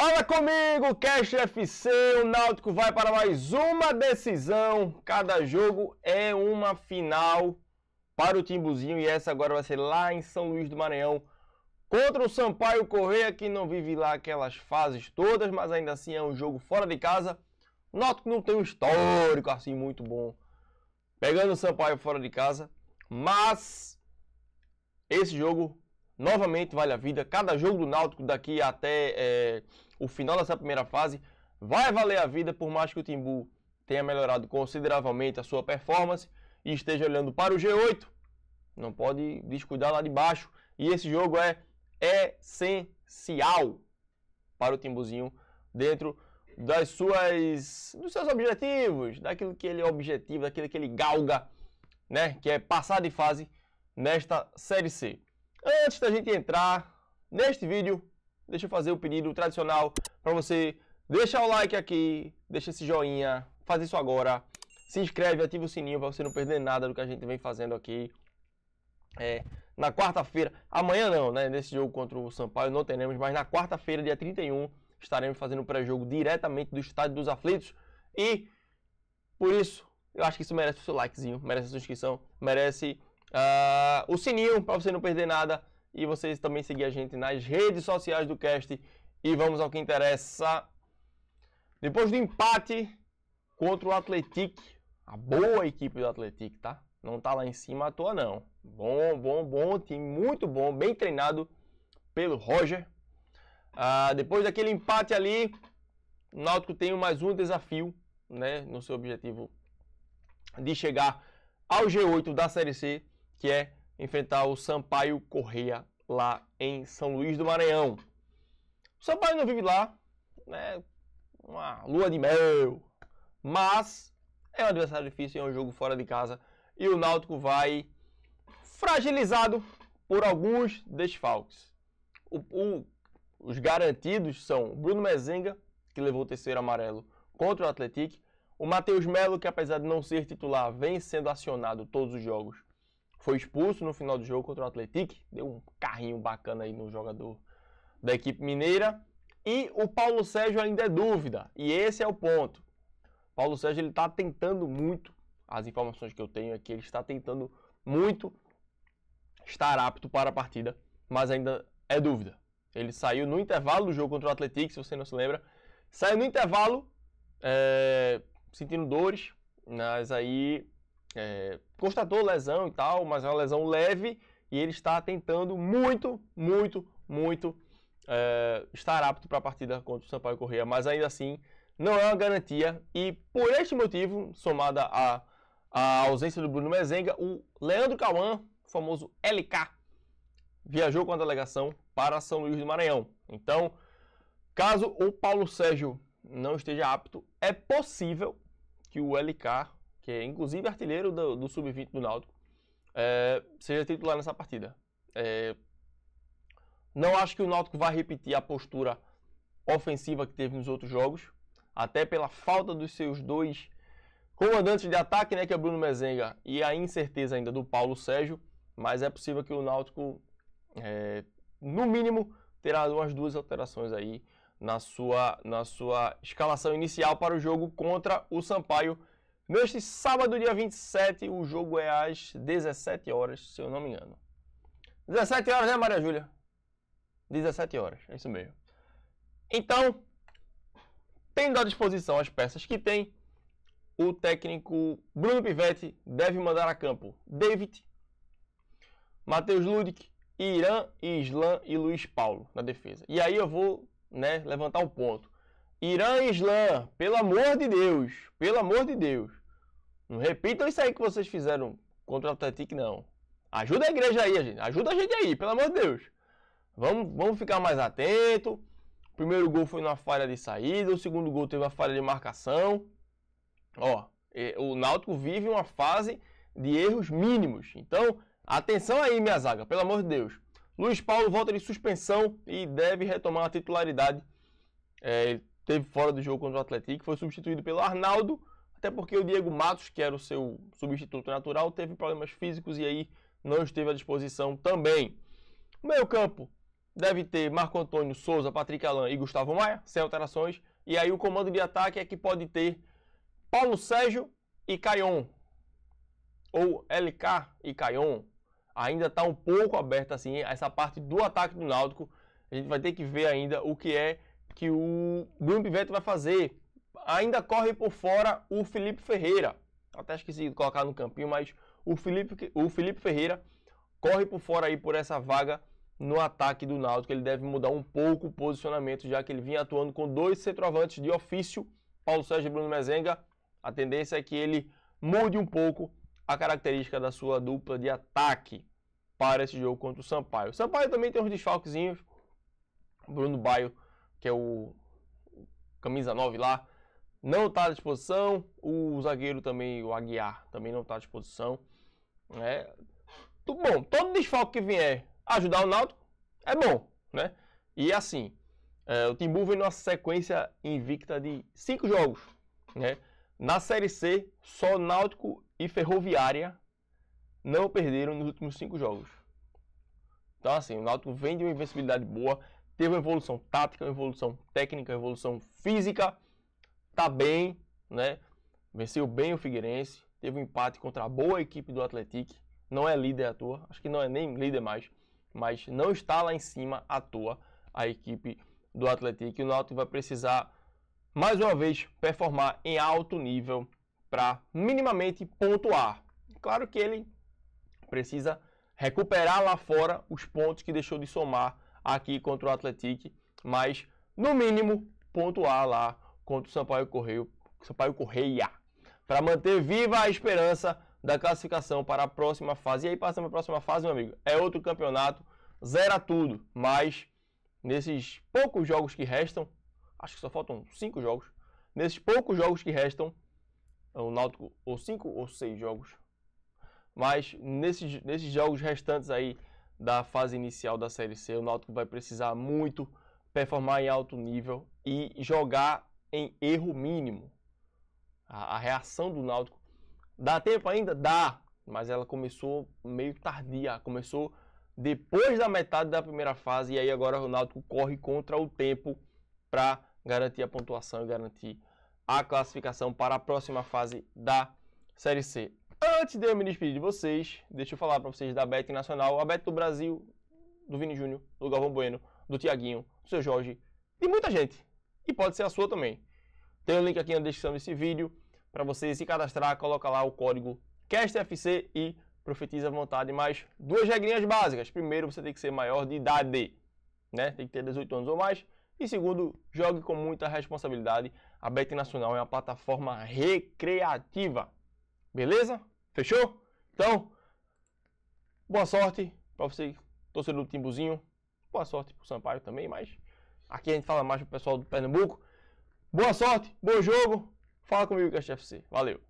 Fala comigo, Cash FC. O Náutico vai para mais uma decisão. Cada jogo é uma final para o Timbuzinho e essa agora vai ser lá em São Luís do Maranhão contra o Sampaio Correia, que não vive lá aquelas fases todas, mas ainda assim é um jogo fora de casa. O Náutico não tem um histórico assim muito bom pegando o Sampaio fora de casa, mas esse jogo novamente vale a vida. Cada jogo do Náutico daqui até é, o final dessa primeira fase vai valer a vida, por mais que o Timbu tenha melhorado consideravelmente a sua performance e esteja olhando para o G8. Não pode descuidar lá de baixo. E esse jogo é essencial para o Timbuzinho dentro das suas dos seus objetivos, daquilo que ele é objetivo, daquilo que ele galga, né, que é passar de fase nesta série C. Antes da gente entrar neste vídeo, deixa eu fazer o pedido tradicional para você deixar o like aqui, deixa esse joinha, faz isso agora, se inscreve, ativa o sininho para você não perder nada do que a gente vem fazendo aqui. É, na quarta-feira, amanhã não, né? Nesse jogo contra o Sampaio não teremos, mas na quarta-feira, dia 31, estaremos fazendo o pré-jogo diretamente do Estádio dos Aflitos. E por isso, eu acho que isso merece o seu likezinho, merece a sua inscrição, merece uh, o sininho para você não perder nada e vocês também seguir a gente nas redes sociais do cast. E vamos ao que interessa. Depois do empate contra o Atletic, a boa equipe do Atletic, tá? Não tá lá em cima à toa, não. Bom, bom, bom time, muito bom, bem treinado pelo Roger. Ah, depois daquele empate ali, o Náutico tem mais um desafio, né? No seu objetivo de chegar ao G8 da Série C, que é enfrentar o Sampaio Correia lá em São Luís do Maranhão. O Sampaio não vive lá, né? Uma lua de mel. Mas é um adversário difícil, é um jogo fora de casa. E o Náutico vai fragilizado por alguns desfalques. O, o, os garantidos são Bruno Mezenga, que levou o terceiro amarelo contra o Atlético. O Matheus Melo, que apesar de não ser titular, vem sendo acionado todos os jogos foi expulso no final do jogo contra o Atlético, deu um carrinho bacana aí no jogador da equipe mineira. E o Paulo Sérgio ainda é dúvida, e esse é o ponto. O Paulo Sérgio ele está tentando muito, as informações que eu tenho aqui, é que ele está tentando muito estar apto para a partida, mas ainda é dúvida. Ele saiu no intervalo do jogo contra o Atlético, se você não se lembra, saiu no intervalo é, sentindo dores, mas aí é, constatou lesão e tal, mas é uma lesão leve e ele está tentando muito, muito, muito é, estar apto para a partida contra o Sampaio Correia, mas ainda assim não é uma garantia e por este motivo, somada à, ausência do Bruno Mezenga, o Leandro Cauã, famoso LK, viajou com a delegação para São Luís do Maranhão. Então, caso o Paulo Sérgio não esteja apto, é possível que o LK que é inclusive artilheiro do, do Sub-20 do Náutico, é, seja titular nessa partida. É, não acho que o Náutico vá repetir a postura ofensiva que teve nos outros jogos, até pela falta dos seus dois comandantes de ataque, né, que é Bruno Mezenga, e a incerteza ainda do Paulo Sérgio, mas é possível que o Náutico, é, no mínimo, terá umas duas alterações aí na sua, na sua escalação inicial para o jogo contra o Sampaio, Neste sábado, dia 27, o jogo é às 17 horas, se eu não me engano. 17 horas, né, Maria Júlia? 17 horas, é isso mesmo. Então, tendo à disposição as peças que tem, o técnico Bruno Pivetti deve mandar a campo David, Matheus Ludic, Irã, Islam e Luiz Paulo na defesa. E aí eu vou né, levantar um ponto. Irã e Islã, pelo amor de Deus, pelo amor de Deus. Não repitam isso aí que vocês fizeram contra o Atlético, não. Ajuda a igreja aí, gente. Ajuda a gente aí, pelo amor de Deus. Vamos, vamos ficar mais atento. O primeiro gol foi numa falha de saída, o segundo gol teve uma falha de marcação. Ó, o Náutico vive uma fase de erros mínimos. Então, atenção aí, minha zaga, pelo amor de Deus. Luiz Paulo volta de suspensão e deve retomar a titularidade. É, ele teve fora do jogo contra o Atlético, foi substituído pelo Arnaldo até porque o Diego Matos, que era o seu substituto natural, teve problemas físicos e aí não esteve à disposição também. Meio campo deve ter Marco Antônio, Souza, Patrick Alain e Gustavo Maia, sem alterações. E aí o comando de ataque é que pode ter Paulo Sérgio e Caion. Ou LK e Caion. Ainda está um pouco aberta assim essa parte do ataque do Náutico. A gente vai ter que ver ainda o que é que o Bruno Pivete vai fazer Ainda corre por fora o Felipe Ferreira. Até esqueci de colocar no campinho, mas o Felipe, o Felipe Ferreira corre por fora aí por essa vaga no ataque do Náutico. Ele deve mudar um pouco o posicionamento, já que ele vinha atuando com dois centroavantes de ofício, Paulo Sérgio e Bruno Mezenga. A tendência é que ele mude um pouco a característica da sua dupla de ataque para esse jogo contra o Sampaio. O Sampaio também tem uns desfalquezinhos. Bruno Baio, que é o camisa 9 lá, não está à disposição. O zagueiro também, o Aguiar, também não está à disposição. É, bom, todo desfalque que vier ajudar o Náutico é bom, né? E assim, é, o Timbu vem numa sequência invicta de cinco jogos, né? Na Série C, só Náutico e Ferroviária não perderam nos últimos cinco jogos. Então, assim, o Náutico vem de uma invencibilidade boa, teve uma evolução tática, uma evolução técnica, uma evolução física tá bem, né? Venceu bem o Figueirense, teve um empate contra a boa equipe do Atlético, não é líder à toa, acho que não é nem líder mais, mas não está lá em cima à toa a equipe do Atlético. E o Náutico vai precisar mais uma vez performar em alto nível para minimamente pontuar. Claro que ele precisa recuperar lá fora os pontos que deixou de somar aqui contra o Atlético, mas no mínimo pontuar lá contra o Sampaio Correia, Sampaio Correia para manter viva a esperança da classificação para a próxima fase. E aí passamos para a próxima fase, meu amigo. É outro campeonato, zera tudo, mas nesses poucos jogos que restam, acho que só faltam cinco jogos. Nesses poucos jogos que restam, o Náutico ou cinco ou seis jogos. Mas nesses, nesses jogos restantes aí da fase inicial da Série C, o Náutico vai precisar muito performar em alto nível e jogar em erro mínimo. A, a reação do Náutico. Dá tempo ainda? Dá. Mas ela começou meio tardia. Começou depois da metade da primeira fase. E aí agora o Náutico corre contra o tempo para garantir a pontuação e garantir a classificação para a próxima fase da Série C. Antes de eu me despedir de vocês, deixa eu falar para vocês da Bet Nacional, a Bet do Brasil, do Vini Júnior, do Galvão Bueno, do Tiaguinho, do seu Jorge, e muita gente e pode ser a sua também. Tem o um link aqui na descrição desse vídeo para você se cadastrar, coloca lá o código CASTFC e profetiza à vontade. Mas duas regrinhas básicas. Primeiro, você tem que ser maior de idade, né? Tem que ter 18 anos ou mais. E segundo, jogue com muita responsabilidade. A Bet Nacional é uma plataforma recreativa. Beleza? Fechou? Então, boa sorte para você, torcedor do Timbuzinho. Boa sorte para o Sampaio também, mas Aqui a gente fala mais pro pessoal do Pernambuco. Boa sorte, bom jogo. Fala comigo, Cast FC. Valeu.